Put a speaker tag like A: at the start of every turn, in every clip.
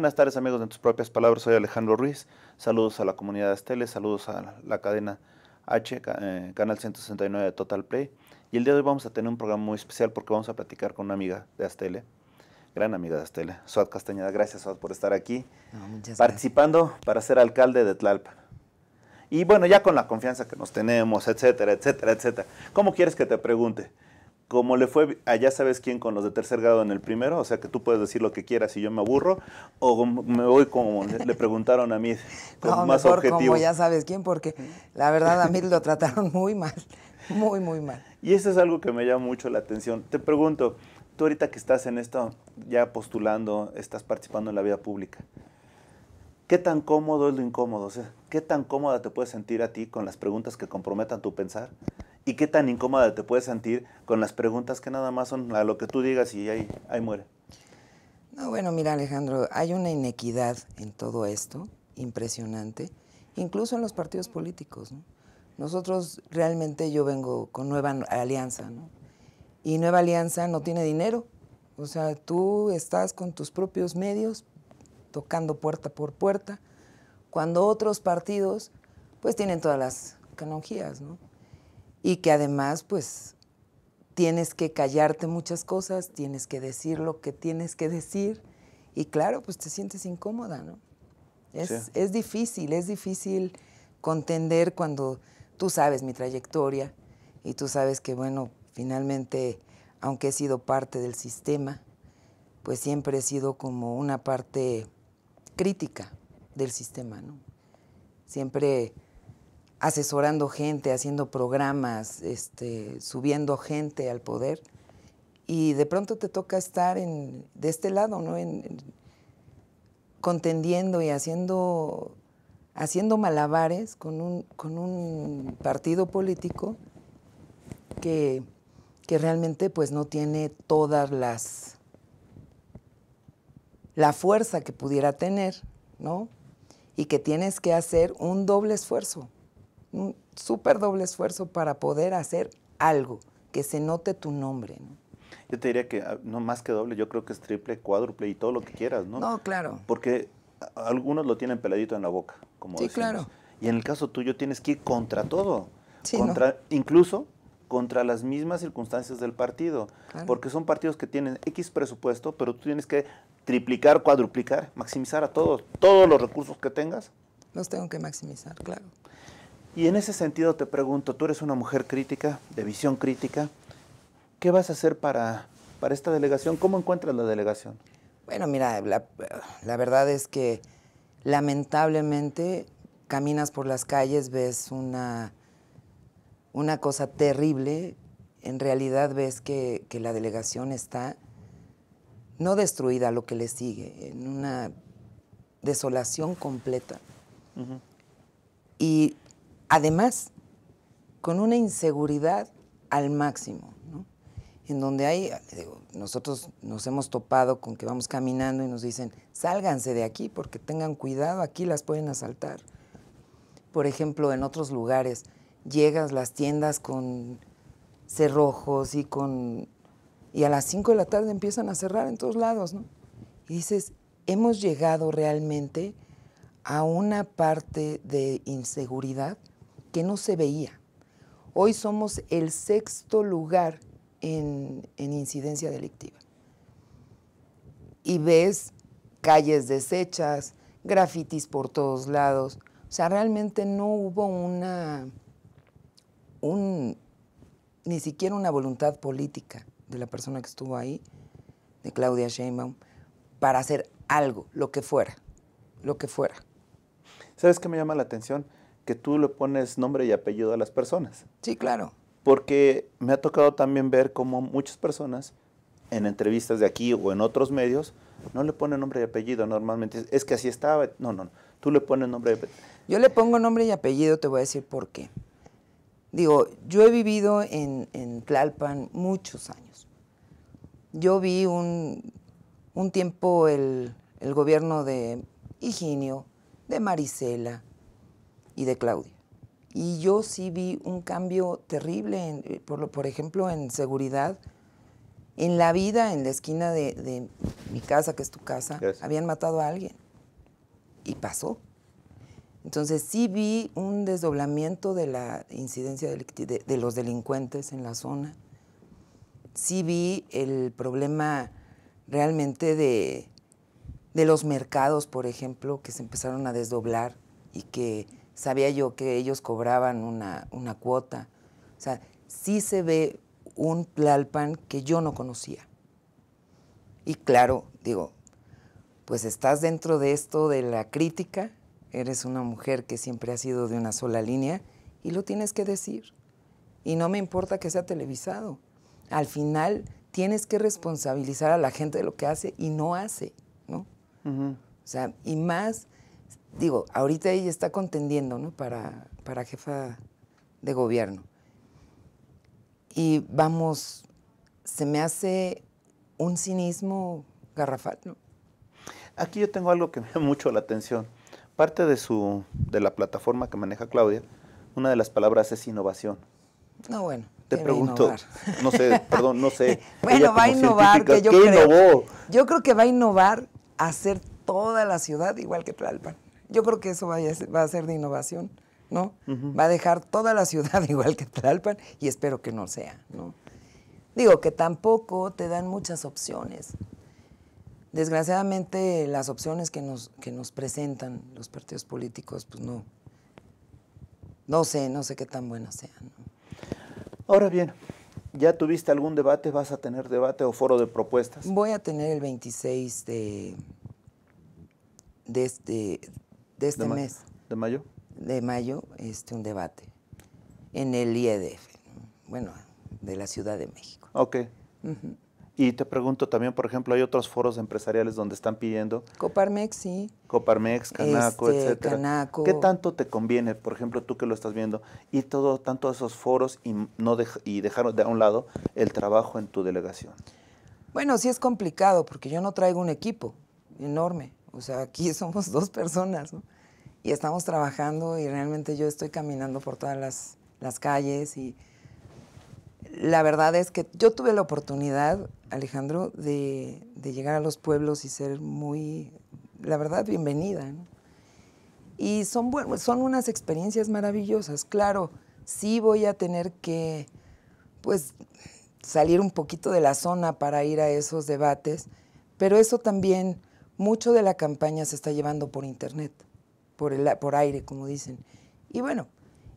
A: Buenas tardes amigos, en tus propias palabras soy Alejandro Ruiz, saludos a la comunidad de Astele, saludos a la cadena H, eh, canal 169 de Total Play. Y el día de hoy vamos a tener un programa muy especial porque vamos a platicar con una amiga de Astele, gran amiga de Astele, Suad Castañeda. Gracias Suad por estar aquí participando para ser alcalde de Tlalpan. Y bueno, ya con la confianza que nos tenemos, etcétera, etcétera, etcétera. ¿Cómo quieres que te pregunte? como le fue a ya sabes quién con los de tercer grado en el primero, o sea que tú puedes decir lo que quieras y yo me aburro, o me voy como le, preguntaron a mí con más mejor objetivo. Como ya
B: sabes quién, porque la verdad a mí lo trataron muy mal, muy, muy mal.
A: Y eso es algo que me llama mucho la atención. Te pregunto, tú ahorita que estás en esto, ya postulando, estás participando en la vida pública, ¿qué tan cómodo es lo incómodo? O sea, ¿qué tan cómoda te puedes sentir a ti con las preguntas que comprometan tu pensar? y qué tan incómoda te puedes sentir con las preguntas que nada más son a lo que tú digas y ahí, muere.
B: No, bueno, mira Alejandro, hay una inequidad en todo esto impresionante, incluso en los partidos políticos. Nosotros realmente yo vengo con Nueva Alianza, ¿no? y Nueva Alianza no tiene dinero. O sea, tú estás con tus propios medios tocando puerta por puerta, cuando otros partidos pues tienen todas las canonjías, ¿no? y que además pues tienes que callarte muchas cosas, tienes que decir lo que tienes que decir y claro, pues te sientes incómoda, ¿no? Es, difícil, es difícil contender cuando tú sabes mi trayectoria y tú sabes que, bueno, finalmente, aunque he sido parte del sistema, pues siempre he sido como una parte crítica del sistema, ¿no? Siempre asesorando gente, haciendo programas, este, subiendo gente al poder. Y de pronto te toca estar de este lado, contendiendo y haciendo, haciendo malabares con un, partido político que, realmente pues, no tiene todas las la fuerza que pudiera tener, ¿no? Y que tienes que hacer un doble esfuerzo un súper doble esfuerzo para poder hacer algo, que se note tu nombre. ¿no?
A: Yo te diría que ah, no más que doble, yo creo que es triple, cuádruple y todo lo que quieras, ¿no? No, claro. Porque algunos lo tienen peladito en la boca, como Sí, claro. Y en el caso tuyo tienes que ir contra todo, contra incluso contra las mismas circunstancias del partido, porque son partidos que tienen X presupuesto, pero tú tienes que triplicar, cuadruplicar, maximizar a todos, todos los recursos que tengas.
B: Los tengo que maximizar, claro. Y en ese sentido
A: te pregunto, tú eres una mujer crítica, de visión crítica, ¿qué vas a hacer para, para esta delegación? ¿Cómo encuentras la delegación?
B: Bueno, mira, la, verdad es que lamentablemente caminas por las calles, ves una, una cosa terrible, en realidad ves que, la delegación está no destruida, lo que le sigue, en una desolación completa. Y Además, con una inseguridad al máximo, ¿no? En donde hay, nosotros nos hemos topado con que vamos caminando y nos dicen, sálganse de aquí porque tengan cuidado, aquí las pueden asaltar. Por ejemplo, en otros lugares, llegas las tiendas con cerrojos y con... Y a las 5 de la tarde empiezan a cerrar en todos lados, ¿no? Y dices, hemos llegado realmente a una parte de inseguridad que no se veía. Hoy somos el sexto lugar en, incidencia delictiva. Y ves calles deshechas, grafitis por todos lados. O sea, realmente no hubo una, un, ni siquiera una voluntad política de la persona que estuvo ahí, de Claudia Sheinbaum, para hacer algo, lo que fuera, lo que fuera.
A: ¿Sabes qué me llama la atención? que tú le pones nombre y apellido a las personas. Sí, claro. Porque me ha tocado también ver cómo muchas personas en entrevistas de aquí o en otros medios no le ponen nombre y apellido. Normalmente es que así
B: estaba. No, no, Tú le pones nombre y apellido. Yo le pongo nombre y apellido, te voy a decir por qué. Digo, yo he vivido en, Tlalpan muchos años. Yo vi un, tiempo el, el gobierno de Higinio, de Marisela, y de Claudia. Y yo sí vi un cambio terrible, eh, por, lo, por, ejemplo, en seguridad. En la vida, en la esquina de, de mi casa, que es tu casa, habían matado a alguien. Y pasó. Entonces sí vi un desdoblamiento de la incidencia de, de, los delincuentes en la zona. Sí vi el problema realmente de, de los mercados, por ejemplo, que se empezaron a desdoblar y que sabía yo que ellos cobraban una, una cuota. O sea, sí se ve un Tlalpan que yo no conocía. Y claro, digo, pues estás dentro de esto de la crítica, eres una mujer que siempre ha sido de una sola línea y lo tienes que decir. Y no me importa que sea televisado. Al final tienes que responsabilizar a la gente de lo que hace y no hace, ¿no? O sea, y más digo, ahorita ella está contendiendo ¿no? para, para jefa de gobierno. Y vamos, se me hace un cinismo garrafal. Aquí yo tengo algo que me llama mucho
A: la atención. Parte de, su, de la plataforma que maneja Claudia, una de las palabras es innovación.
B: No, bueno. Te pregunto,
A: no sé, perdón, no sé. bueno, va a innovar, que yo creo. Innovó?
B: Yo creo que va a innovar a hacer toda la ciudad igual que Tlalpan. Yo creo que eso va a ser, de innovación, ¿no? Va a dejar toda la ciudad igual que Tlalpan y espero que no sea, ¿no? Digo que tampoco te dan muchas opciones. Desgraciadamente las opciones que nos, que nos presentan los partidos políticos, pues no. No sé, no sé qué tan buenas sean. ¿no? Ahora bien, ¿Ya tuviste algún debate? ¿Vas a tener debate o foro de propuestas? Voy a tener el 26 de, de este, de este mes. ¿De mayo? De mayo, este, un debate en el IEDF, bueno, de la Ciudad de México. Ok.
A: Y te pregunto también, por ejemplo, hay otros foros empresariales donde están pidiendo. Coparmex, sí. Coparmex, este, Canaco, etc. etcétera. ¿Qué tanto te conviene, por ejemplo, tú que lo estás viendo, y todo, tanto esos foros y, no y dejar de a un lado el trabajo en tu delegación?
B: Bueno, sí es complicado porque yo no traigo un equipo enorme. O sea, aquí somos dos personas, ¿no? Y estamos trabajando y realmente yo estoy caminando por todas las, calles y la verdad es que yo tuve la oportunidad, Alejandro, de, llegar a los pueblos y ser muy, la verdad, bienvenida. Y son, son unas experiencias maravillosas. Claro, sí voy a tener que, pues, salir un poquito de la zona para ir a esos debates, pero eso también mucho de la campaña se está llevando por internet, por, el, por aire, como dicen. Y bueno,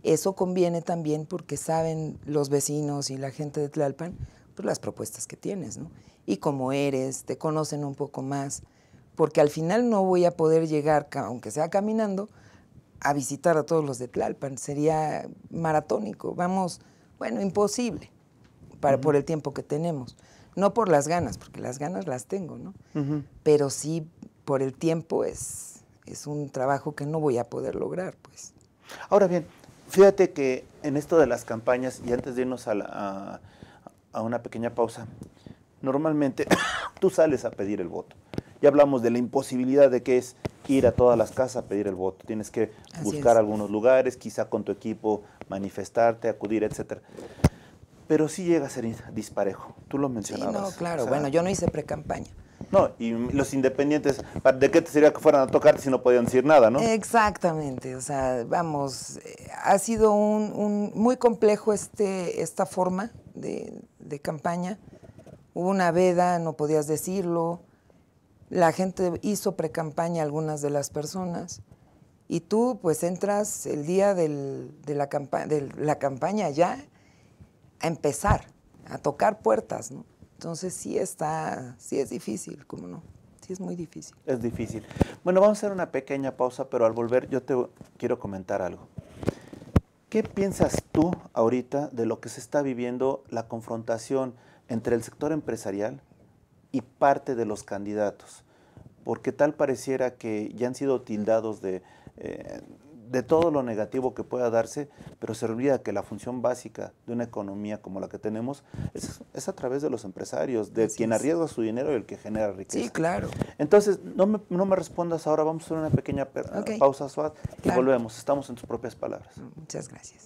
B: eso conviene también porque saben los vecinos y la gente de Tlalpan pues, las propuestas que tienes, ¿no? Y cómo eres, te conocen un poco más, porque al final no voy a poder llegar, aunque sea caminando, a visitar a todos los de Tlalpan. Sería maratónico, vamos, bueno, imposible por el tiempo que tenemos. No por las ganas, porque las ganas las tengo, ¿no? Pero sí por el tiempo es, es un trabajo que no voy a poder lograr. pues. Ahora bien, fíjate que
A: en esto de las campañas, y antes de irnos a, una pequeña pausa, normalmente tú sales a pedir el voto. Ya hablamos de la imposibilidad de que es ir a todas las casas a pedir el voto. Tienes que buscar algunos lugares, quizá con tu equipo manifestarte, acudir, etcétera. Pero sí llega a ser disparejo. Tú lo mencionabas. Sí, no, claro. bueno, yo
B: no hice pre-campaña.
A: No, y los independientes, ¿de qué te sería que fueran a tocarte si no podían decir nada, no?
B: Exactamente, o sea, vamos, eh, ha sido un, muy complejo este, esta forma de, campaña. Hubo una veda, no podías decirlo. La gente hizo precampaña algunas de las personas. Y tú, pues, entras el día de, la de la campaña ya a empezar, a tocar puertas, ¿no? Entonces sí está, sí es difícil, como no? Sí es muy difícil. Es difícil. Bueno, vamos a hacer una
A: pequeña pausa, pero al volver yo te quiero comentar algo.
B: ¿Qué piensas
A: tú ahorita de lo que se está viviendo la confrontación entre el sector empresarial y parte de los candidatos? Porque tal pareciera que ya han sido tildados de eh, de todo lo negativo que pueda darse, pero se olvida que la función básica de una economía como la que tenemos es, a través de los empresarios, de quien arriesga su dinero y el que genera riqueza. Sí, claro. Entonces, no me, respondas ahora, vamos a hacer una pequeña pausa, Suad, y volvemos. Estamos en tus propias palabras. Muchas gracias.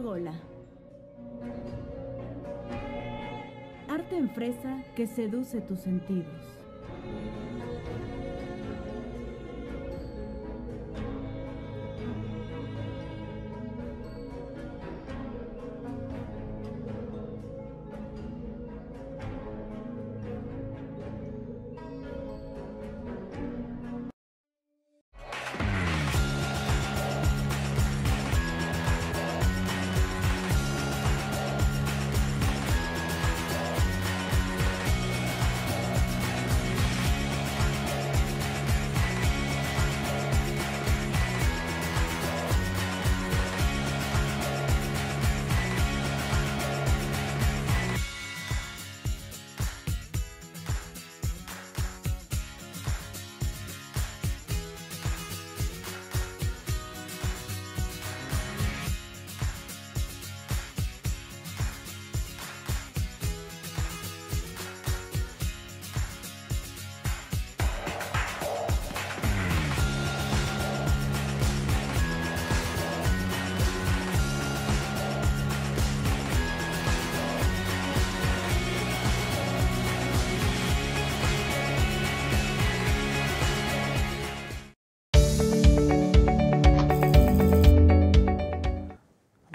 B: Gola. Arte en fresa que seduce tus sentidos.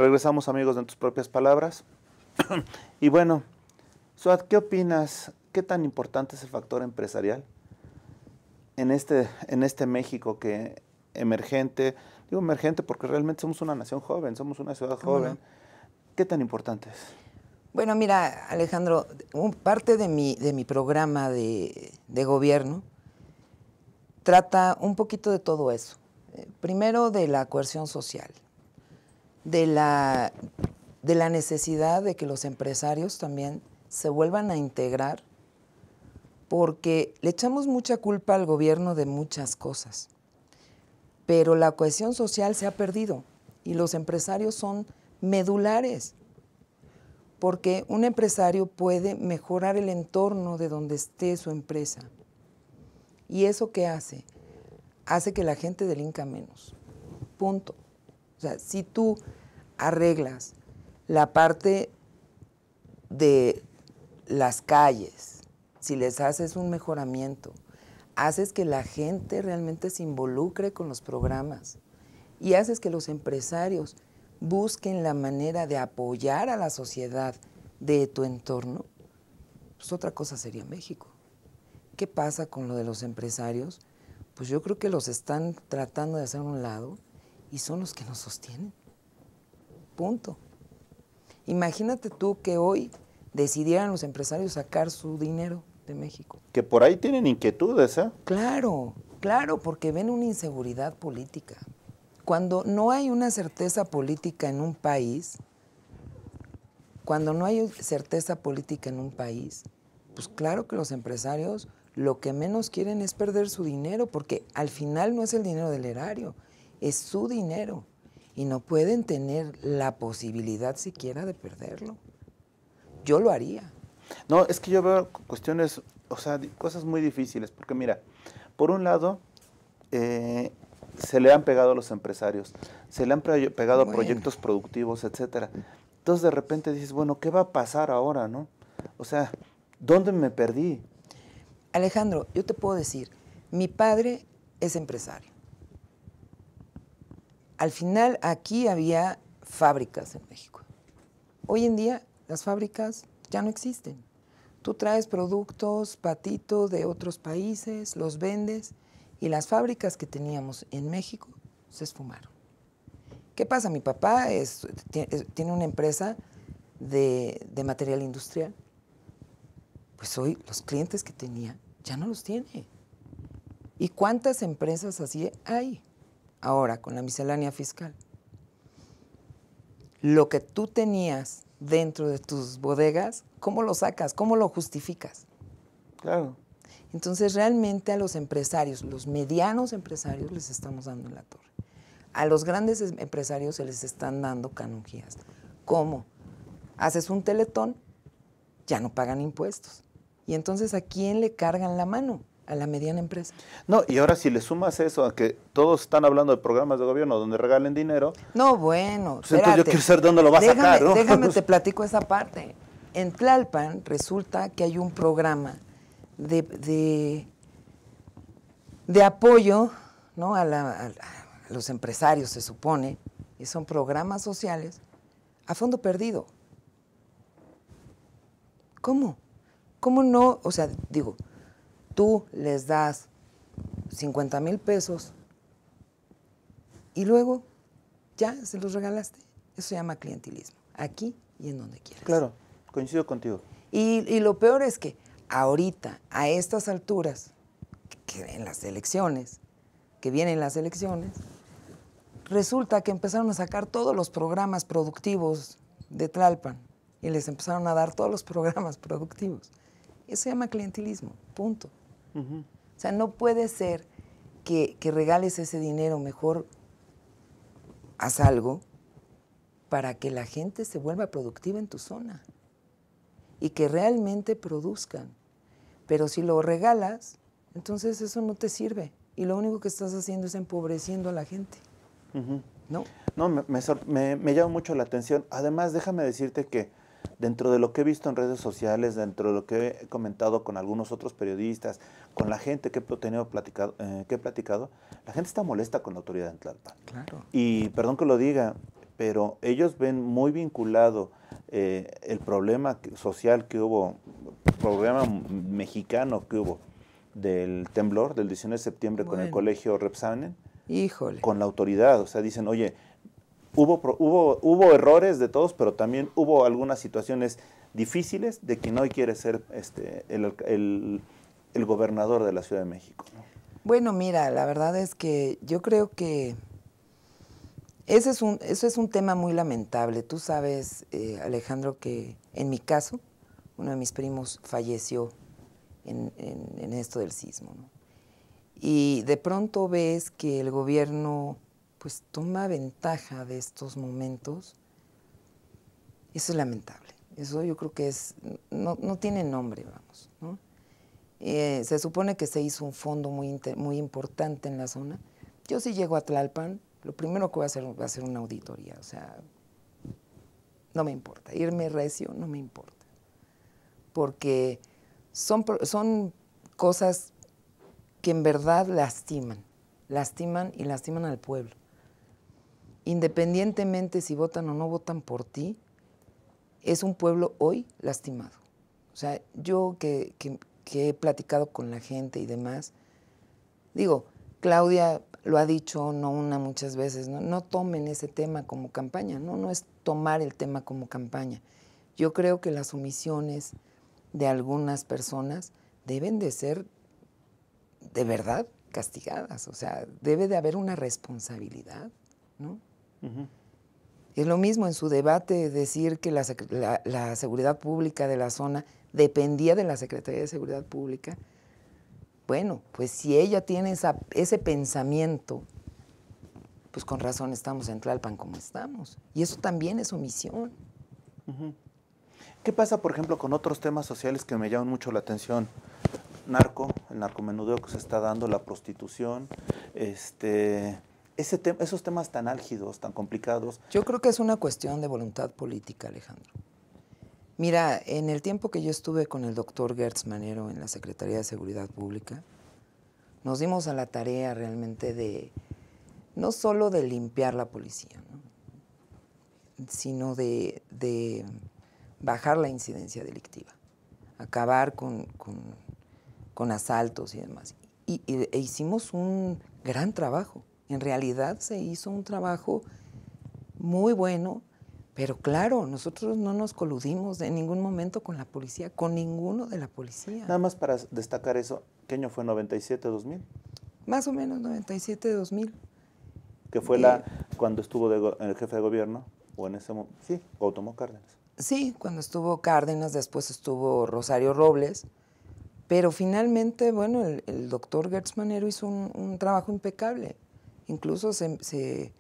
A: Regresamos amigos en tus propias palabras. y bueno, Suad, ¿qué opinas? ¿Qué tan importante es el factor empresarial en este, en este México que emergente, digo emergente porque realmente somos una nación joven, somos una ciudad joven, ¿qué tan importante es?
B: Bueno, mira, Alejandro, parte de mi, de mi programa de, de gobierno trata un poquito de todo eso. Eh, primero de la coerción social, de la, de la necesidad de que los empresarios también se vuelvan a integrar, porque le echamos mucha culpa al gobierno de muchas cosas, pero la cohesión social se ha perdido y los empresarios son medulares, porque un empresario puede mejorar el entorno de donde esté su empresa. ¿Y eso qué hace? Hace que la gente delinca menos. Punto sea, si tú arreglas la parte de las calles, si les haces un mejoramiento, haces que la gente realmente se involucre con los programas y haces que los empresarios busquen la manera de apoyar a la sociedad de tu entorno, pues otra cosa sería México. ¿Qué pasa con lo de los empresarios? Pues yo creo que los están tratando de hacer un lado y son los que nos sostienen. Punto. Imagínate tú que hoy decidieran los empresarios sacar su dinero de México.
A: Que por ahí tienen inquietudes, ¿eh?
B: Claro, claro, porque ven una inseguridad política. Cuando no hay una certeza política en un país, cuando no hay certeza política en un país, pues claro que los empresarios lo que menos quieren es perder su dinero, porque al final no es el dinero del erario, es su dinero y no pueden tener la posibilidad siquiera de perderlo. Yo lo haría. No, es que yo veo
A: cuestiones, o sea, cosas muy difíciles, porque mira, por un lado, eh, se le han pegado a los empresarios, se le han pegado a proyectos productivos, etcétera.
B: Entonces de repente dices, bueno, ¿qué va a pasar ahora, no? O sea, ¿dónde me perdí? Alejandro, yo te puedo decir, mi padre es empresario al final aquí había fábricas en México. Hoy en día las fábricas ya no existen. Tú traes productos, patitos de otros países, los vendes y las fábricas que teníamos en México se esfumaron. ¿Qué pasa? Mi papá tiene una empresa de, material industrial. Pues hoy los clientes que tenía ya no los tiene. ¿Y cuántas empresas así hay? Ahora, con la miscelánea fiscal, lo que tú tenías dentro de tus bodegas, ¿cómo lo sacas? ¿Cómo lo justificas? Claro. Entonces, realmente a los empresarios, los medianos empresarios, les estamos dando la torre. A los grandes em-, empresarios se les están dando canonjías. ¿Cómo? Haces un teletón, ya no pagan impuestos. Y entonces, ¿a quién le cargan la mano? a la mediana empresa.
A: No, y ahora si le sumas eso a que todos están hablando de programas de gobierno donde regalen dinero.
B: No, bueno. Pues entonces yo quiero saber dónde lo vas a sacar, Déjame te platico esa parte. En Tlalpan resulta que hay un programa de, de, apoyo ¿no? a, a los empresarios, se supone, y son programas sociales a fondo perdido. ¿Cómo? ¿Cómo no? O sea, digo, tú les das 50 mil pesos y luego ya se los regalaste. Eso se llama clientelismo, aquí y en donde quieras. Claro, coincido contigo. Y, lo peor es que ahorita, a estas alturas, que en las elecciones, que vienen las elecciones, resulta que empezaron a sacar todos los programas productivos de Tlalpan y les empezaron a dar todos los programas productivos. Eso se llama clientelismo, punto. O sea, no puede ser que, regales ese dinero, mejor haz algo para que la gente se vuelva productiva en tu zona y que realmente produzcan. Pero si lo regalas, entonces eso no te sirve y lo único que estás haciendo es empobreciendo a la gente.
A: ¿No? No, me, me llama mucho la atención. Además, déjame decirte que dentro de lo que he visto en redes sociales, dentro de lo que he comentado con algunos otros periodistas, con la gente que he, tenido platicado, eh, que he platicado, la gente está molesta con la autoridad en Tlalpan. Claro. Y perdón que lo diga, pero ellos ven muy vinculado eh, el problema social que hubo, problema mexicano que hubo del temblor del 19 de septiembre con el colegio Repsamen. Híjole. Con la autoridad, o sea, dicen, oye, hubo, hubo, errores de todos, pero también hubo algunas situaciones difíciles de quien hoy quiere ser este, el, gobernador de la Ciudad de México.
B: Bueno, mira, la verdad es que yo creo que ese es un, eso es un tema muy lamentable. Tú sabes, eh, Alejandro, que en mi caso, uno de mis primos falleció en, esto del sismo. Y de pronto ves que el gobierno pues toma ventaja de estos momentos, eso es lamentable. Eso yo creo que es, no, no tiene nombre, vamos. Eh, se supone que se hizo un fondo muy, muy importante en la zona. Yo si llego a Tlalpan, lo primero que voy a hacer va a ser una auditoría, o sea, no me importa. Irme recio no me importa. Porque son, son cosas que en verdad lastiman, lastiman y lastiman al pueblo independientemente si votan o no votan por ti, es un pueblo hoy lastimado. O sea, yo que, he platicado con la gente y demás, digo, Claudia lo ha dicho no una muchas veces, ¿no? no tomen ese tema como campaña, no, no es tomar el tema como campaña. Yo creo que las omisiones de algunas personas deben de ser de verdad castigadas, o sea, debe de haber una responsabilidad, ¿no? Es lo mismo en su debate decir que la, seguridad pública de la zona dependía de la Secretaría de Seguridad Pública. Bueno, pues si ella tiene ese pensamiento, pues con razón estamos en Tlalpan como estamos. Y eso también es omisión.
A: ¿Qué pasa, por ejemplo, con otros temas sociales que me llaman mucho la atención? Narco, el narcomenudeo que se está dando, la prostitución, este,
B: esos temas tan álgidos, tan complicados. Yo creo que es una cuestión de voluntad política, Alejandro. Mira, en el tiempo que yo estuve con el doctor Gertz Manero en la Secretaría de Seguridad Pública, nos dimos a la tarea realmente de, no solo de limpiar la policía, sino de, bajar la incidencia delictiva, acabar con, con, asaltos y demás. Y, e hicimos un gran trabajo. En realidad se hizo un trabajo muy bueno, pero claro, nosotros no nos coludimos en ningún momento con la policía, con ninguno de la policía. Nada
A: más para destacar eso, ¿qué año fue? ¿97-2000?
B: Más o menos 97-2000.
A: Que fue la eh, cuando estuvo el jefe de gobierno, o en ese sí,
B: Cárdenas. Sí, cuando estuvo Cárdenas, después estuvo Rosario Robles, pero finalmente, bueno, el, doctor Gertz Manero hizo un trabajo impecable. Incluso se,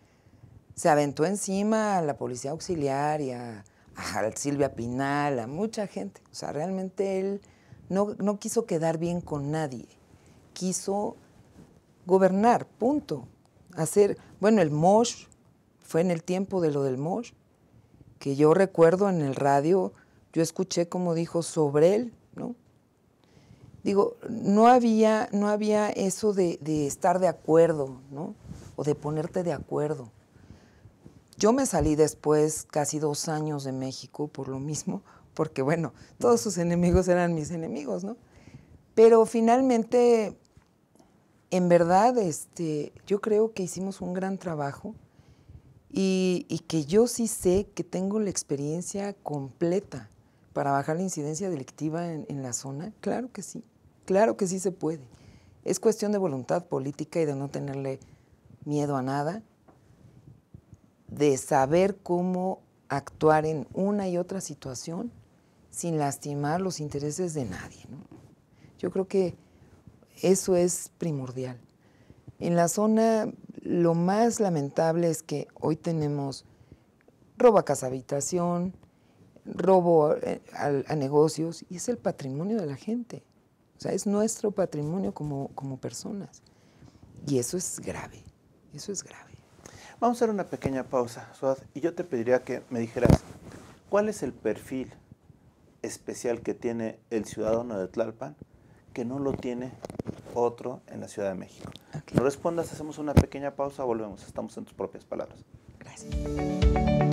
B: aventó encima a la policía auxiliar y a, Silvia Pinal, a mucha gente. O sea, realmente él no, quiso quedar bien con nadie. Quiso gobernar, punto. Hacer, bueno, el MOSH, fue en el tiempo de lo del MOSH, que yo recuerdo en el radio, yo escuché como dijo sobre él, ¿no? Digo, no había, no había eso de estar de acuerdo, ¿no? o de ponerte de acuerdo. Yo me salí después casi dos años de México por lo mismo, porque bueno, todos sus enemigos eran mis enemigos, ¿no? Pero finalmente, en verdad, este, yo creo que hicimos un gran trabajo y, que yo sí sé que tengo la experiencia completa para bajar la incidencia delictiva en la zona. Claro que sí, claro que sí se puede. Es cuestión de voluntad política y de no tenerle miedo a nada, de saber cómo actuar en una y otra situación sin lastimar los intereses de nadie. Yo creo que eso es primordial. En la zona lo más lamentable es que hoy tenemos robo a casa habitación, robo eh, a, negocios y es el patrimonio de la gente. O sea, es nuestro patrimonio como, como personas. Y eso es grave. Eso es grave.
A: Vamos a hacer una pequeña pausa, Suad, y yo te pediría que me dijeras, ¿cuál es el perfil especial que tiene el ciudadano de Tlalpan que no lo tiene otro en la Ciudad de México? Lo respondas, hacemos una pequeña pausa, volvemos, estamos en tus propias palabras. Gracias.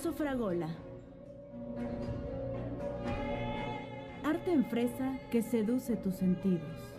B: Sofragola. Arte en fresa que seduce tus sentidos.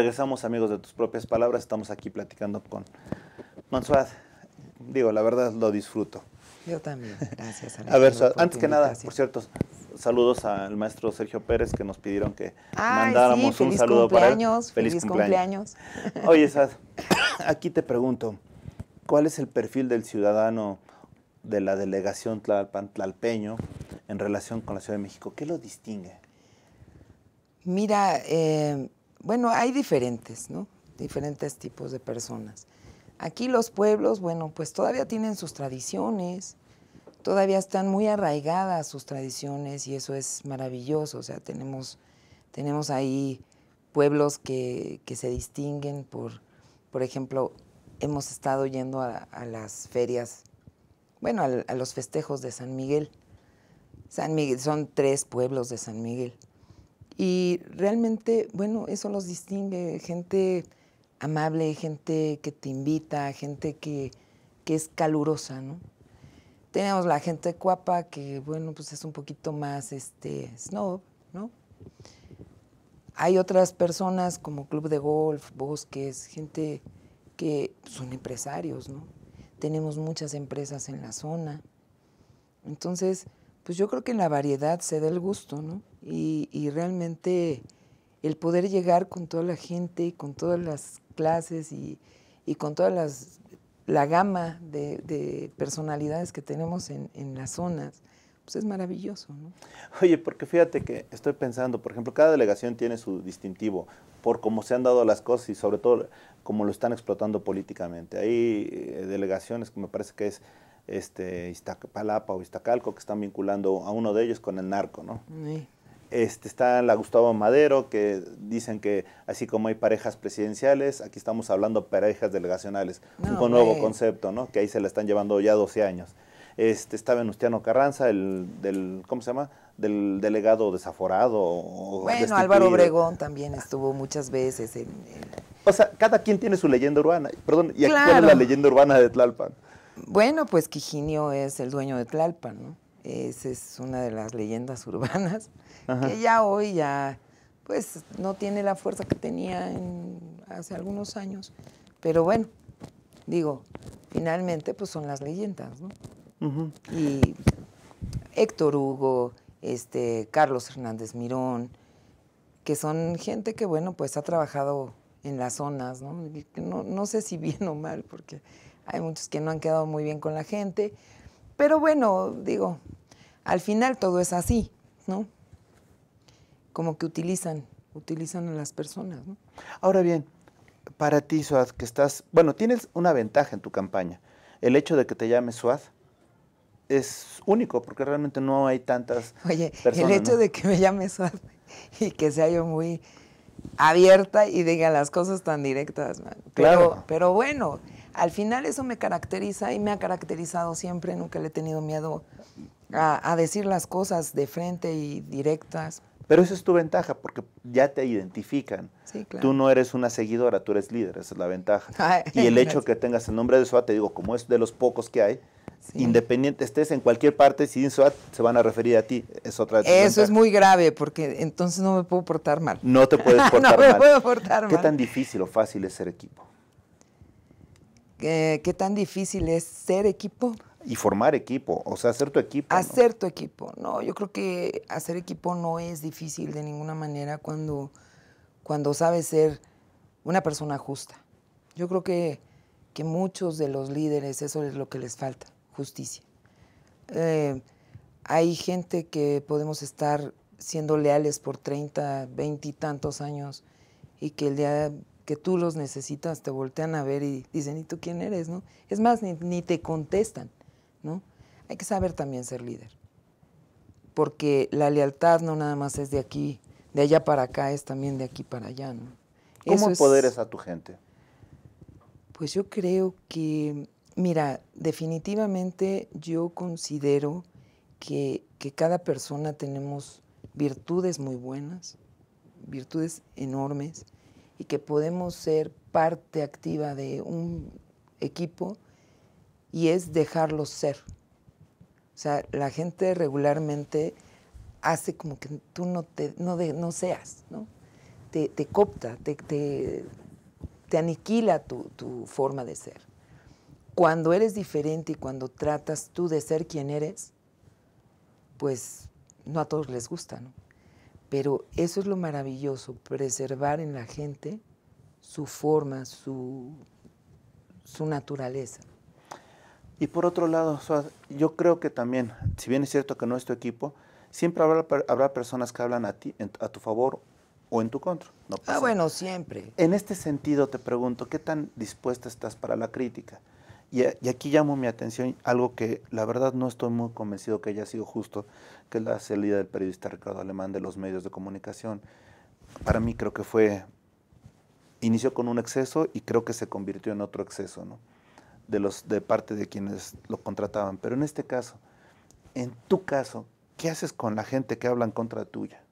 A: regresamos amigos de tus propias palabras, estamos aquí platicando con Mansuad. Digo, la verdad lo disfruto.
B: Yo también, gracias. A, ver, antes que nada,
A: por cierto, saludos al maestro Sergio Pérez que nos pidieron que mandáramos un saludo para él. Feliz, feliz cumpleaños. Oye, Sad aquí te pregunto, ¿cuál es el perfil del ciudadano de la delegación Tlalpeño en relación con la Ciudad de México? ¿Qué lo distingue?
B: Mira, eh, bueno, hay diferentes, ¿no? Diferentes tipos de personas. Aquí los pueblos, bueno, pues todavía tienen sus tradiciones, todavía están muy arraigadas sus tradiciones y eso es maravilloso. O sea, tenemos, tenemos ahí pueblos que, se distinguen por, por ejemplo, hemos estado yendo a, las ferias, bueno, a, a los festejos de San Miguel. San Miguel, son tres pueblos de San Miguel. Y realmente, bueno, eso los distingue, gente amable, gente que te invita, gente que, es calurosa, ¿no? Tenemos la gente guapa que bueno, pues es un poquito más este, snob, ¿no? Hay otras personas como Club de Golf, Bosques, gente que son empresarios, ¿no? Tenemos muchas empresas en la zona. Entonces, pues yo creo que en la variedad se da el gusto, ¿no? Y, realmente el poder llegar con toda la gente y con todas las clases y, con toda la gama de, personalidades que tenemos en, en, las zonas, pues es maravilloso, ¿no?
A: Oye, porque fíjate que estoy pensando, por ejemplo, cada delegación tiene su distintivo por cómo se han dado las cosas y sobre todo cómo lo están explotando políticamente. Hay eh, delegaciones que me parece que es este, o Iztacalco, que están vinculando a uno de ellos con el narco, ¿no? Este, está la Gustavo Madero, que dicen que así como hay parejas presidenciales, aquí estamos hablando parejas delegacionales, un nuevo concepto, ¿no? Que ahí se la están llevando ya 12 años. Este, está Venustiano Carranza, el del, ¿cómo se llama? Del delegado desaforado. bueno, Álvaro Obregón
B: también estuvo muchas veces en,
A: O sea, cada quien tiene su
B: leyenda urbana,
A: perdón, y aquí la leyenda urbana de Tlalpan.
B: Bueno, pues Quijinio es el dueño de Tlalpan, ¿no? Esa es una de las leyendas urbanas que ya hoy ya, pues, no tiene la fuerza que tenía en, hace algunos años. Pero bueno, digo, finalmente, pues son las leyendas, ¿no? Y Héctor Hugo, este, Carlos Hernández Mirón, que son gente que, bueno, pues ha trabajado en las zonas, No, no sé si bien o mal, porque hay muchos que no han quedado muy bien con la gente, pero bueno, digo, al final todo es así, ¿no? Como que utilizan, utilizan a las personas, ¿no?
A: Ahora bien, para ti, Suad, que estás, bueno, tienes una ventaja en tu campaña. El hecho de que te llames Suad es
B: único, porque realmente no hay tantas Oye, el hecho de que me llame Suad y que sea yo muy abierta y diga las cosas tan directas, claro. pero bueno, al final eso me caracteriza y me ha caracterizado siempre, nunca le he tenido miedo a, decir las cosas de frente y directas. Pero eso es tu ventaja, porque
A: ya te identifican. Tú no eres una seguidora, tú eres líder, esa es la ventaja.
B: y el hecho
A: que tengas el nombre de SWAT, te digo, como es de los pocos que hay, independiente estés en cualquier parte, sin SWAT se van a referir a ti. Es otra Eso es
B: muy grave, porque entonces no me puedo portar mal. No te puedes portar mal. No me puedo portar mal. ¿Qué tan
A: difícil o fácil es ser equipo?
B: Eh, qué tan difícil es ser equipo.
A: Y formar equipo, o sea, hacer
B: tu equipo. Hacer tu equipo, no, yo creo que hacer equipo no es difícil de ninguna manera cuando, cuando sabes ser una persona justa. Yo creo que, muchos de los líderes eso es lo que les falta, justicia. Eh, hay gente que podemos estar siendo leales por 30, 20 y tantos años y que el día que tú los necesitas, te voltean a ver y dicen, ¿y tú quién eres? ¿no? Es más, ni, te contestan. ¿no? Hay que saber también ser líder, porque la lealtad no nada más es de aquí, de allá para acá, es también de aquí para allá. ¿no? ¿Cómo poderes a tu gente? Pues yo creo que, mira, definitivamente yo considero que, que cada persona tenemos virtudes muy buenas, virtudes enormes, y que podemos ser parte activa de un equipo y es dejarlo ser. O sea, la gente regularmente hace como que tú no, te, no, seas, ¿no? Te, copta, te, aniquila tu, tu, forma de ser. Cuando eres diferente y cuando tratas tú de ser quien eres, pues no a todos les gusta, ¿no? Pero eso es lo maravilloso, preservar en la gente su forma, su, su naturaleza.
A: Y por otro lado, yo creo que también, si bien es cierto que no es tu equipo, siempre habrá, habrá personas que hablan a ti, a tu favor o en tu contra. Ah,
B: bueno, siempre.
A: En este sentido te pregunto, ¿qué tan dispuesta estás para la crítica? Y, y, aquí llamo mi atención algo que la verdad no estoy muy convencido que haya sido justo que es la salida del periodista Ricardo Alemán de los medios de comunicación. Para mí creo que fue, inició con un exceso y creo que se convirtió en otro exceso, ¿no? De, los, de parte de quienes lo contrataban. Pero en este caso, en tu caso, ¿qué haces con la gente que habla en contra tuya?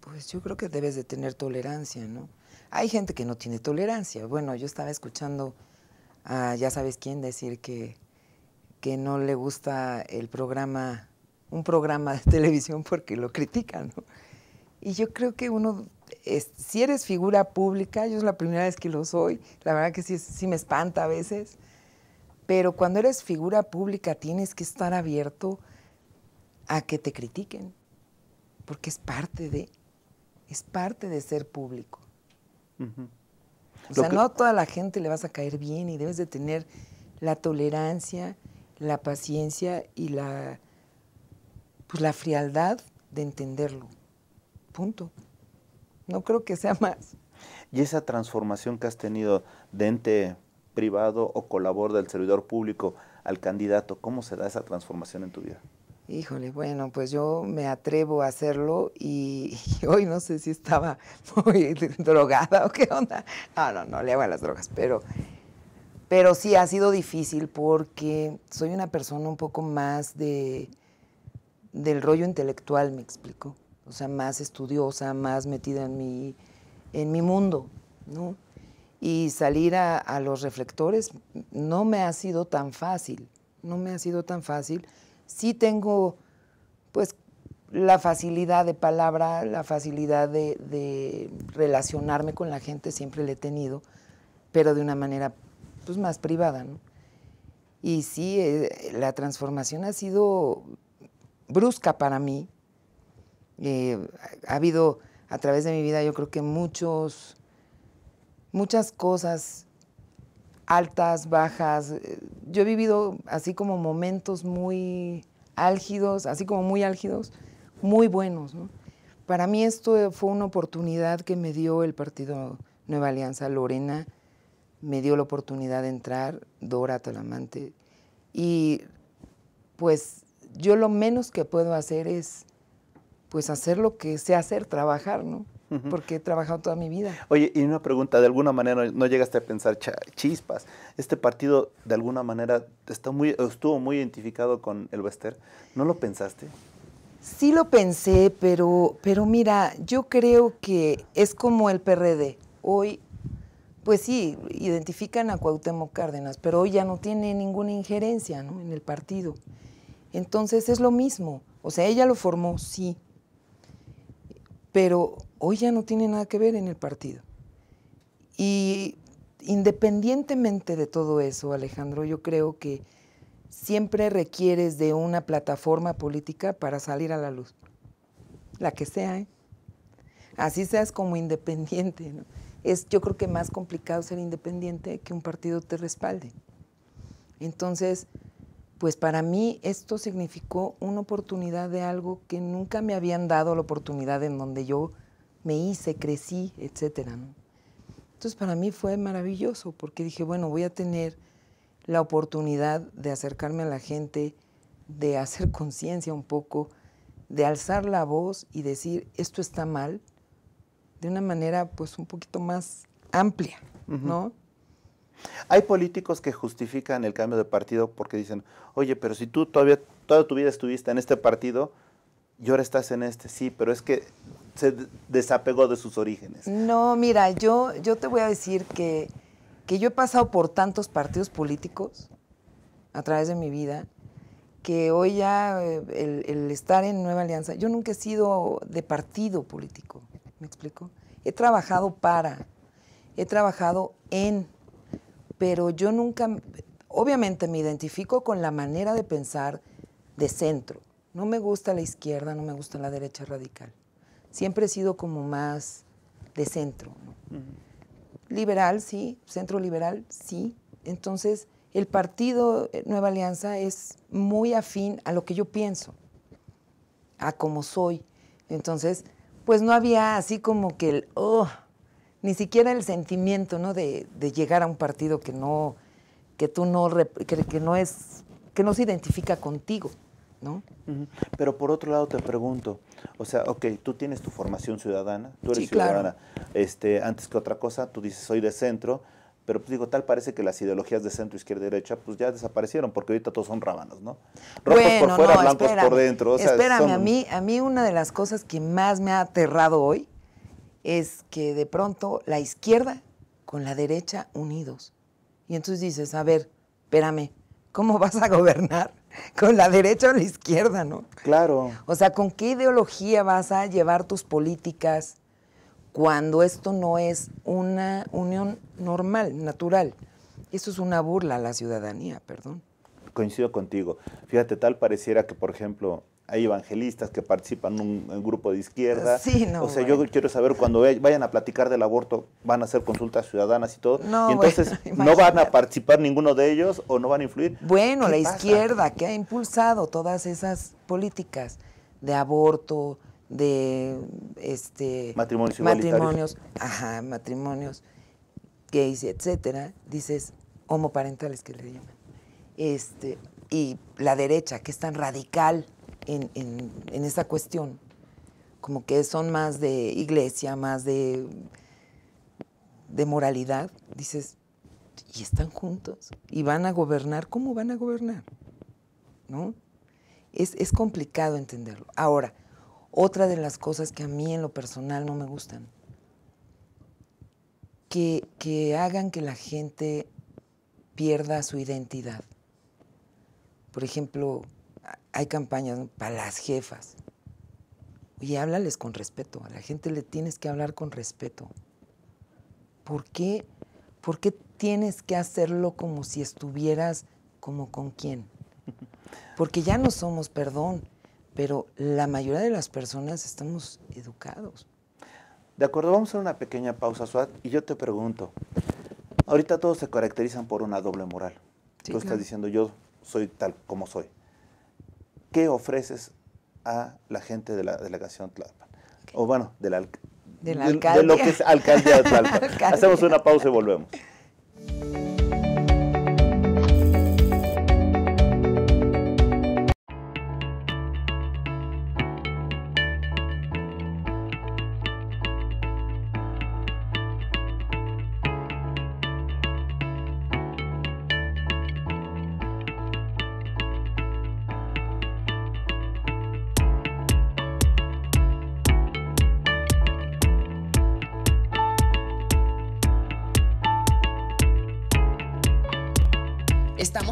B: Pues yo creo que debes de tener tolerancia, ¿no? Hay gente que no tiene tolerancia. Bueno, yo estaba escuchando a ya sabes quién decir que, que no le gusta el programa un programa de televisión porque lo critican. Y yo creo que uno, si eres figura pública, yo es la primera vez que lo soy, la verdad que sí, me espanta a veces, pero cuando eres figura pública tienes que estar abierto a que te critiquen, porque es parte de, es parte de ser público. O sea, no a toda la gente le vas a caer bien y debes de tener la tolerancia, la paciencia y la pues la frialdad de entenderlo. Punto. No creo que sea más.
A: Y esa transformación que has tenido de ente privado o colabor del servidor público al candidato, ¿cómo se da esa transformación en tu vida?
B: Híjole, bueno, pues yo me atrevo a hacerlo y, hoy no sé si estaba muy drogada o qué onda. No, no, no, le hago las drogas, pero, pero sí ha sido difícil porque soy una persona un poco más de, del rollo intelectual, me explico. O sea, más estudiosa, más metida en mi, en mi mundo, ¿no? Y salir a, los reflectores no me ha sido tan fácil, no me ha sido tan fácil. Sí tengo, pues, la facilidad de palabra, la facilidad de, relacionarme con la gente siempre la he tenido, pero de una manera pues, más privada. ¿no? Y sí, eh, la transformación ha sido brusca para mí. Eh, ha habido a través de mi vida yo creo que muchos, muchas cosas altas, bajas. Eh, yo he vivido así como momentos muy álgidos, así como muy álgidos, muy buenos. Para mí esto fue una oportunidad que me dio el partido Nueva Alianza Lorena, me dio la oportunidad de entrar, Dora Talamante, y pues yo lo menos que puedo hacer es, pues, hacer lo que sé hacer, trabajar, ¿no? porque he trabajado toda mi vida.
A: Oye, y una pregunta, de alguna manera no llegaste a pensar chispas, este partido de alguna manera está muy, estuvo muy identificado con el Wester, ¿no lo pensaste?
B: Sí lo pensé, pero, pero mira, yo creo que es como el PRD, hoy, pues sí, identifican a Cuauhtémoc Cárdenas, pero hoy ya no tiene ninguna injerencia en el partido. Entonces es lo mismo. O sea, ella lo formó, sí. Pero hoy ya no tiene nada que ver en el partido. Y independientemente de todo eso, Alejandro, yo creo que siempre requieres de una plataforma política para salir a la luz. La que sea, ¿eh? Así seas como independiente, Es yo creo que más complicado ser independiente que un partido te respalde. Entonces, pues para mí esto significó una oportunidad de algo que nunca me habían dado la oportunidad en donde yo me hice, crecí, etcétera, Entonces para mí fue maravilloso porque dije, bueno, voy a tener la oportunidad de acercarme a la gente, de hacer conciencia un poco, de alzar la voz y decir, esto está mal, de una manera pues un poquito más amplia, ¿no?
A: Hay políticos que justifican el cambio de partido porque dicen, oye, pero si tú todavía toda tu vida estuviste en este partido y ahora estás en este, sí, pero es que se desapegó de sus orígenes.
B: No, mira, yo, yo te voy a decir que, yo he pasado por tantos partidos políticos a través de mi vida que hoy ya eh, el, estar en Nueva Alianza, yo nunca he sido de partido político, ¿me explico? He trabajado para, he trabajado en pero yo nunca, obviamente me identifico con la manera de pensar de centro. No me gusta la izquierda, no me gusta la derecha radical. Siempre he sido como más de centro. Liberal, sí, centro liberal, sí. Entonces, el partido eh, Nueva Alianza es muy afín a lo que yo pienso, a cómo soy. Entonces, pues no había así como que el, oh, ni siquiera el sentimiento, ¿no? De, llegar a un partido que no, que tú no, que, no es, que no se identifica contigo, ¿no?
A: Pero por otro lado te pregunto, o sea, ok, tú tienes tu formación ciudadana, tú eres ciudadana, este, antes que otra cosa, tú dices soy de centro, pero pues digo, tal parece que las ideologías de centro, izquierda derecha, pues ya desaparecieron, porque ahorita todos son rábanos, ¿no? Rojos por fuera, blancos por dentro. espérame, a, mí,
B: a mí una de las cosas que más me ha aterrado hoy es que de pronto la izquierda con la derecha unidos. Y entonces dices, a ver, espérame, ¿cómo vas a gobernar? ¿Con la derecha o la izquierda, no? Claro. O sea, ¿con qué ideología vas a llevar tus políticas cuando esto no es una unión normal, natural? Eso es una burla a la ciudadanía, perdón.
A: Coincido contigo. Fíjate, tal pareciera que, por ejemplo, hay evangelistas que participan en un, grupo de izquierda. o sea, yo quiero saber cuando vayan a platicar del aborto, van a hacer consultas ciudadanas y todo. y entonces no van a participar ninguno de ellos o no van a influir. Bueno, la izquierda
B: que ha impulsado todas esas políticas de aborto, de este matrimonios, matrimonios ajá, matrimonios gays, etcétera, dices homoparentales que le llaman. Este, y la derecha que es tan radical en, esa cuestión. Como que son más de iglesia, más de, de moralidad. Dices, y están juntos y van a gobernar, ¿cómo van a gobernar? Es, complicado entenderlo. Ahora, otra de las cosas que a mí en lo personal no me gustan, que, que hagan que la gente pierda su identidad. Por ejemplo, hay campañas para las jefas. y háblales con respeto. A la gente le tienes que hablar con respeto. ¿Por qué? ¿Por qué tienes que hacerlo como si estuvieras como con quién? Porque ya no somos, perdón, pero la mayoría de las personas estamos educados.
A: De acuerdo, vamos a hacer una pequeña pausa, Suad, y yo te pregunto, ahorita todos se caracterizan por una doble moral. Tú estás diciendo yo soy tal como soy qué ofreces a la gente de la delegación Tlalpan. O bueno, de, la, lo que es alcaldía de Tlalpan. Hacemos una pausa y volvemos.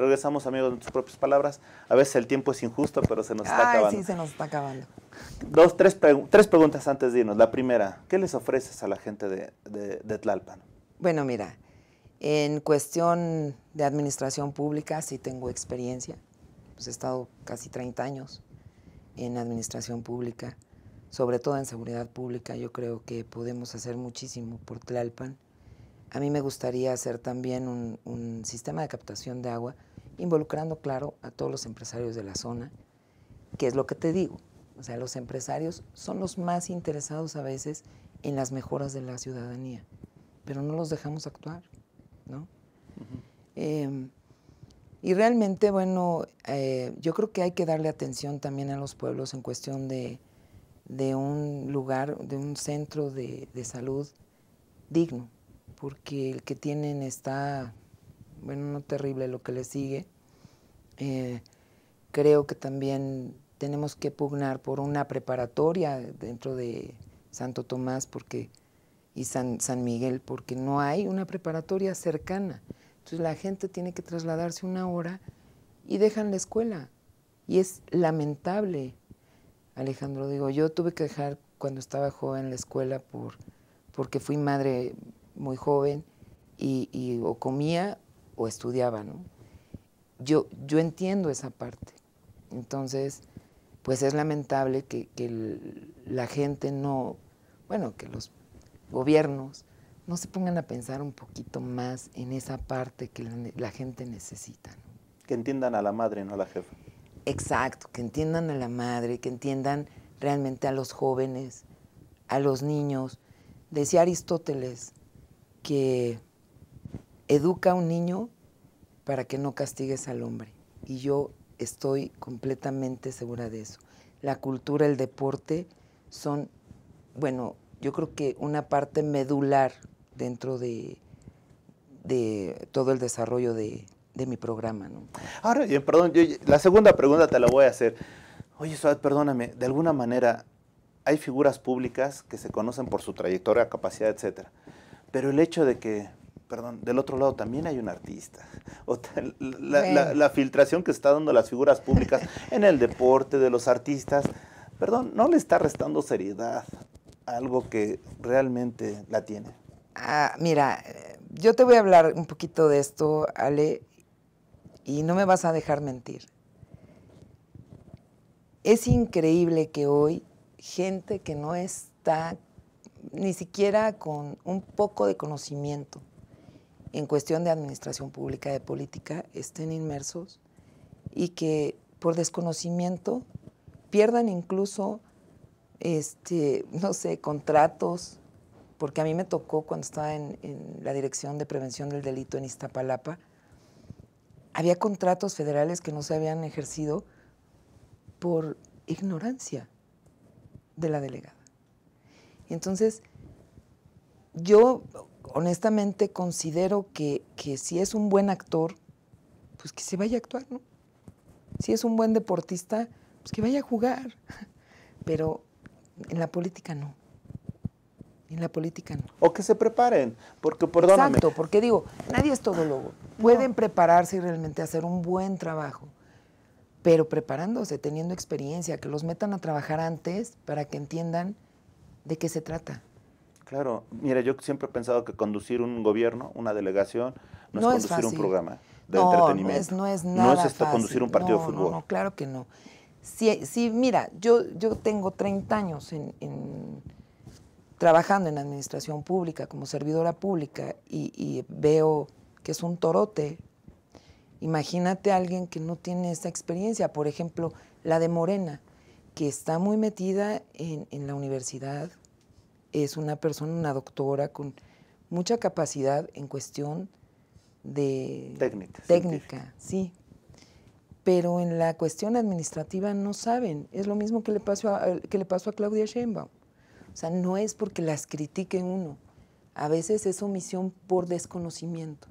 A: regresamos amigos en tus propias palabras. A veces el tiempo es injusto, pero se nos está acabando. Sí, se
B: nos está acabando.
A: Dos, tres, tres, preguntas antes de irnos. La primera, ¿qué les ofreces a la gente de, de, Tlalpan?
B: Bueno, mira, en cuestión de administración pública sí tengo experiencia. Pues he estado casi 30 años en administración pública, sobre todo en seguridad pública. Yo creo que podemos hacer muchísimo por Tlalpan. A mí me gustaría hacer también un sistema de captación de agua involucrando, claro, a todos los empresarios de la zona, que es lo que te digo. O sea, los empresarios son los más interesados a veces en las mejoras de la ciudadanía, pero no los dejamos actuar, ¿no? Em, y realmente, bueno, eh, yo creo que hay que darle atención también a los pueblos en cuestión de, un lugar, de un centro de, de salud digno, porque el que tienen está bueno, no terrible lo que le sigue. Eh, creo que también tenemos que pugnar por una preparatoria dentro de Santo Tomás porque, y San, San Miguel, porque no hay una preparatoria cercana. Entonces la gente tiene que trasladarse una hora y dejan la escuela. Y es lamentable, Alejandro, digo, yo tuve que dejar cuando estaba joven la escuela por, porque fui madre muy joven y o comía o estudiaba, ¿no? Yo, yo entiendo esa parte. Entonces, pues es lamentable que, la gente no, bueno, que los gobiernos no se pongan a pensar un poquito más en esa parte que la, gente necesita. Que
A: entiendan a la madre, no a la jefa.
B: Exacto, que entiendan a la madre, que entiendan realmente a los jóvenes, a los niños. Decía Aristóteles que educa a un niño para que no castigues al hombre. Y yo estoy completamente segura de eso. La cultura, el deporte son, bueno, yo creo que una parte medular dentro de, de todo el desarrollo de, mi programa.
A: Ahora, bien, perdón, la segunda pregunta te la voy a hacer. Oye, Suad, perdóname, de alguna manera hay figuras públicas que se conocen por su trayectoria, capacidad, etcétera. Pero el hecho de que perdón, del otro lado también hay un artista. la, filtración que está dando las figuras públicas en el deporte de los artistas, perdón, no le está restando seriedad a algo que
B: realmente la tiene. Ah, mira, yo te voy a hablar un poquito de esto, Ale, y no me vas a dejar mentir. Es increíble que hoy gente que no está ni siquiera con un poco de conocimiento en cuestión de administración pública, de política, estén inmersos y que por desconocimiento pierdan incluso, este, no sé, contratos, porque a mí me tocó cuando estaba en, en la Dirección de Prevención del Delito en Iztapalapa, había contratos federales que no se habían ejercido por ignorancia de la delegada. Entonces, yo honestamente considero que, si es un buen actor, pues que se vaya a actuar, ¿no? Si es un buen deportista, pues que vaya a jugar. Pero en la política no. En la política no. O que se preparen, porque perdóname. Exacto, porque digo, nadie es todo lobo. Pueden prepararse y realmente hacer un buen trabajo, pero preparándose, teniendo experiencia, que los metan a trabajar antes para que entiendan de qué se trata.
A: Claro, Mira, yo siempre he pensado que conducir un gobierno, una delegación, no, es conducir un programa de entretenimiento. No es, no es nada. No es conducir un partido de fútbol. No,
B: claro que no. Sí, mira, yo, yo tengo 30 años en, en trabajando en administración pública, como servidora pública, y, veo que es un torote. Imagínate a alguien que no tiene esa experiencia, por ejemplo, la de Morena, que está muy metida en la universidad, es una persona, una doctora con mucha capacidad en cuestión de técnica, técnica sí. Pero en la cuestión administrativa no saben. Es lo mismo que le pasó a, eh, que le pasó a Claudia Sheinbaum. O sea, no es porque las critiquen uno. A veces es omisión por desconocimiento.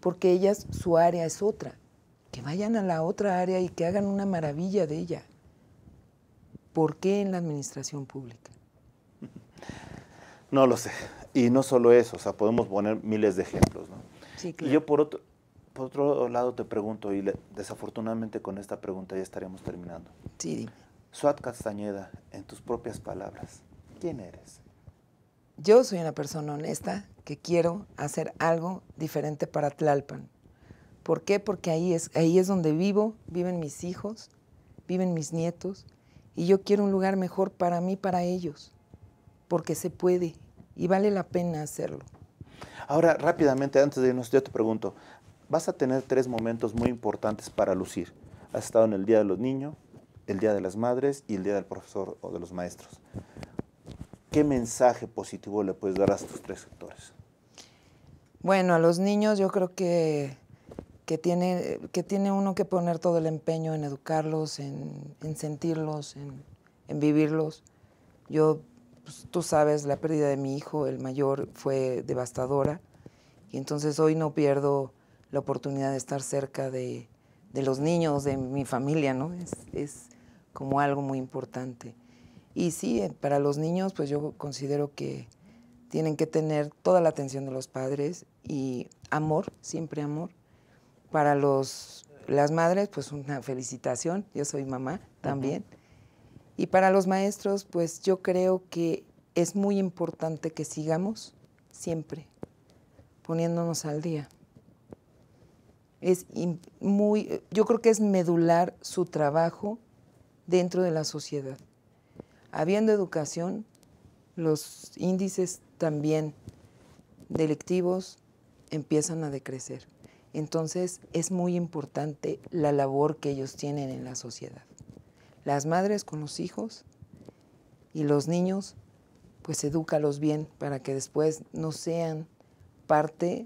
B: Porque ellas, su área es otra. Que vayan a la otra área y que hagan una maravilla de ella. ¿Por qué en la administración pública?
A: No lo sé. Y no solo eso, o sea, podemos poner miles de ejemplos. ¿no? Sí, claro. Y yo por otro, por otro lado te pregunto, y desafortunadamente con esta pregunta ya estaríamos terminando. Sí. Suat Castañeda, en tus propias palabras, ¿quién eres?
B: Yo soy una persona honesta que quiero hacer algo diferente para Tlalpan. ¿Por qué? Porque ahí es, ahí es donde vivo, viven mis hijos, viven mis nietos, y yo quiero un lugar mejor para mí, para ellos, porque se puede y vale la pena hacerlo.
A: Ahora, rápidamente, antes de irnos, yo te pregunto, vas a tener tres momentos muy importantes para lucir. Has estado en el Día de los Niños, el Día de las Madres y el Día del Profesor o de los Maestros. ¿Qué mensaje positivo le puedes dar a estos tres sectores?
B: Bueno, a los niños yo creo que, que, tiene, que tiene uno que poner todo el empeño en educarlos, en, sentirlos, en, en vivirlos. Yo pues, tú sabes, la pérdida de mi hijo, el mayor, fue devastadora. Y entonces hoy no pierdo la oportunidad de estar cerca de, los niños, de mi familia, ¿no? Es, como algo muy importante. Y sí, eh, para los niños, pues yo considero que tienen que tener toda la atención de los padres y amor, siempre amor. Para las madres, pues una felicitación, yo soy mamá también. Y para los maestros, pues yo creo que es muy importante que sigamos siempre poniéndonos al día. Es muy, yo creo que es medular su trabajo dentro de la sociedad. Habiendo educación, los índices también delictivos empiezan a decrecer. Entonces es muy importante la labor que ellos tienen en la sociedad las madres con los hijos y los niños, pues edúcalos bien para que después no sean parte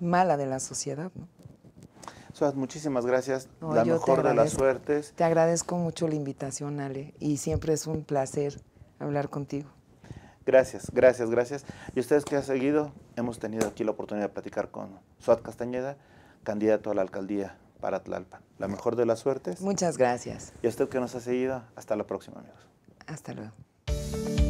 B: mala de la sociedad. ¿no?
A: muchísimas gracias. la mejor de las suertes.
B: Te agradezco mucho la invitación, Ale, y siempre es un placer hablar contigo.
A: Gracias, gracias, gracias. Y ustedes que han seguido, hemos tenido aquí la oportunidad de platicar con Suad Castañeda, candidato a la alcaldía para Tlalpan. La mejor de las suertes. Muchas gracias. Y a que nos ha seguido, hasta la próxima, amigos.
B: Hasta luego.